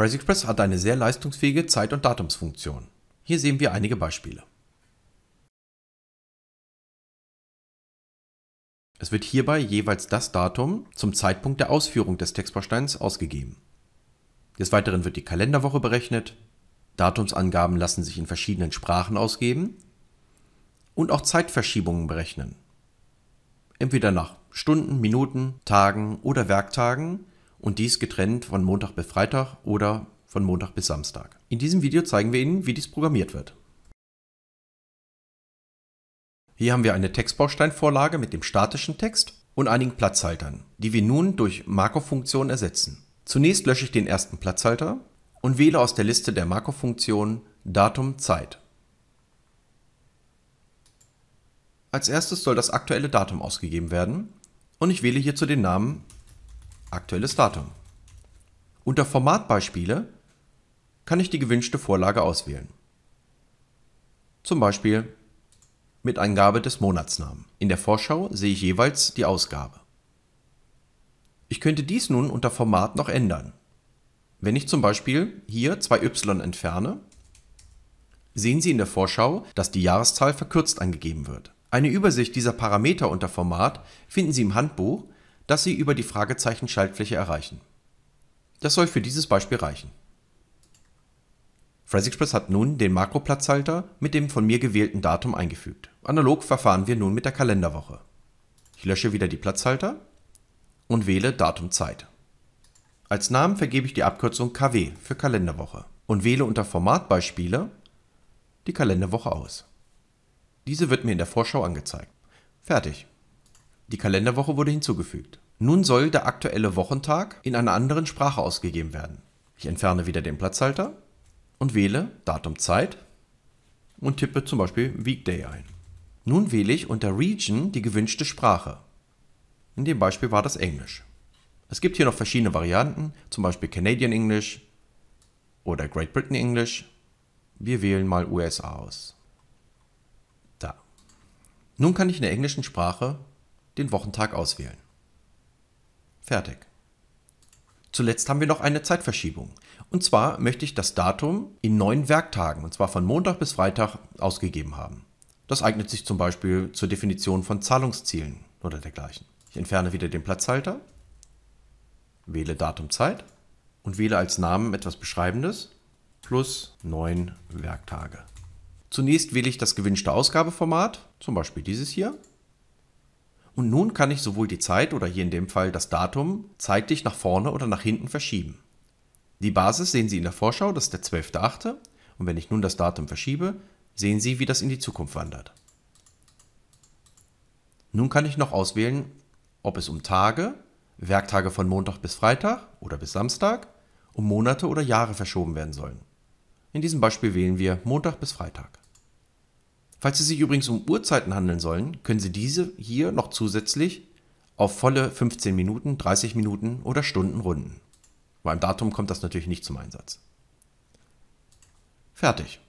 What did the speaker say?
Phrase Express hat eine sehr leistungsfähige Zeit- und Datumsfunktion. Hier sehen wir einige Beispiele. Es wird hierbei jeweils das Datum zum Zeitpunkt der Ausführung des Textbausteins ausgegeben. Des Weiteren wird die Kalenderwoche berechnet, Datumsangaben lassen sich in verschiedenen Sprachen ausgeben und auch Zeitverschiebungen berechnen. Entweder nach Stunden, Minuten, Tagen oder Werktagen und dies getrennt von Montag bis Freitag oder von Montag bis Samstag. In diesem Video zeigen wir Ihnen, wie dies programmiert wird. Hier haben wir eine Textbausteinvorlage mit dem statischen Text und einigen Platzhaltern, die wir nun durch Markov-Funktionen ersetzen. Zunächst lösche ich den ersten Platzhalter und wähle aus der Liste der Markov-Funktionen Datum, Zeit. Als erstes soll das aktuelle Datum ausgegeben werden und ich wähle hierzu den Namen aktuelles Datum. Unter Formatbeispiele kann ich die gewünschte Vorlage auswählen. Zum Beispiel mit Angabe des Monatsnamen. In der Vorschau sehe ich jeweils die Ausgabe. Ich könnte dies nun unter Format noch ändern. Wenn ich zum Beispiel hier 2 y entferne, sehen Sie in der Vorschau, dass die Jahreszahl verkürzt angegeben wird. Eine Übersicht dieser Parameter unter Format finden Sie im Handbuch das Sie über die Fragezeichen-Schaltfläche erreichen. Das soll für dieses Beispiel reichen. FreshExpress hat nun den Makroplatzhalter mit dem von mir gewählten Datum eingefügt. Analog verfahren wir nun mit der Kalenderwoche. Ich lösche wieder die Platzhalter und wähle Datum Zeit. Als Namen vergebe ich die Abkürzung KW für Kalenderwoche und wähle unter Formatbeispiele die Kalenderwoche aus. Diese wird mir in der Vorschau angezeigt. Fertig. Die Kalenderwoche wurde hinzugefügt. Nun soll der aktuelle Wochentag in einer anderen Sprache ausgegeben werden. Ich entferne wieder den Platzhalter und wähle Datum Zeit und tippe zum Beispiel Weekday ein. Nun wähle ich unter Region die gewünschte Sprache. In dem Beispiel war das Englisch. Es gibt hier noch verschiedene Varianten, zum Beispiel Canadian English oder Great Britain English. Wir wählen mal USA aus. Da. Nun kann ich in der englischen Sprache den Wochentag auswählen. Fertig. Zuletzt haben wir noch eine Zeitverschiebung. Und zwar möchte ich das Datum in neun Werktagen, und zwar von Montag bis Freitag, ausgegeben haben. Das eignet sich zum Beispiel zur Definition von Zahlungszielen oder dergleichen. Ich entferne wieder den Platzhalter, wähle Datum Zeit und wähle als Namen etwas Beschreibendes plus neun Werktage. Zunächst wähle ich das gewünschte Ausgabeformat, zum Beispiel dieses hier, und nun kann ich sowohl die Zeit oder hier in dem Fall das Datum zeitlich nach vorne oder nach hinten verschieben. Die Basis sehen Sie in der Vorschau, das ist der 12.8. Und wenn ich nun das Datum verschiebe, sehen Sie, wie das in die Zukunft wandert. Nun kann ich noch auswählen, ob es um Tage, Werktage von Montag bis Freitag oder bis Samstag, um Monate oder Jahre verschoben werden sollen. In diesem Beispiel wählen wir Montag bis Freitag. Falls es sich übrigens um Uhrzeiten handeln sollen, können Sie diese hier noch zusätzlich auf volle 15 Minuten, 30 Minuten oder Stunden runden. Beim Datum kommt das natürlich nicht zum Einsatz. Fertig.